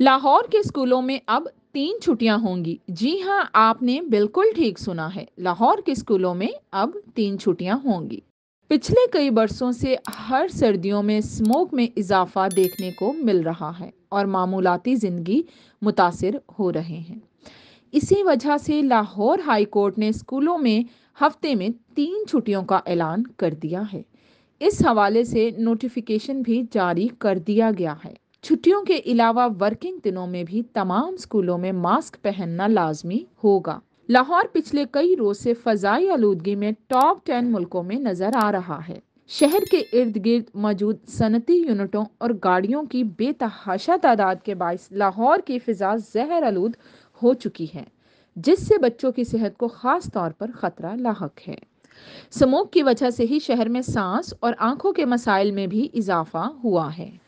लाहौर के स्कूलों में अब तीन छुट्टियां होंगी जी हाँ आपने बिल्कुल ठीक सुना है लाहौर के स्कूलों में अब तीन छुट्टियां होंगी पिछले कई वर्षों से हर सर्दियों में स्मोक में इजाफा देखने को मिल रहा है और मामूलाती ज़िंदगी मुतासर हो रहे हैं इसी वजह से लाहौर हाई कोर्ट ने स्कूलों में हफ्ते में तीन छुट्टियों का ऐलान कर दिया है इस हवाले से नोटिफिकेशन भी जारी कर दिया गया है छुट्टियों के अलावा वर्किंग दिनों में भी तमाम स्कूलों में मास्क पहनना लाजमी होगा लाहौर पिछले कई रोज से फजाई आलूदगी में टॉप टेन मुल्कों में नजर आ रहा है शहर के इर्द गिर्द मौजूद सनती यूनिटों और गाड़ियों की बेतहाशा तादाद के बायस लाहौर की फिजा जहर आलूद हो चुकी है जिससे बच्चों की सेहत को ख़ास तौर पर ख़तरा लाक है स्मोक की वजह से ही शहर में सांस और आंखों के मसाइल में भी इजाफा हुआ है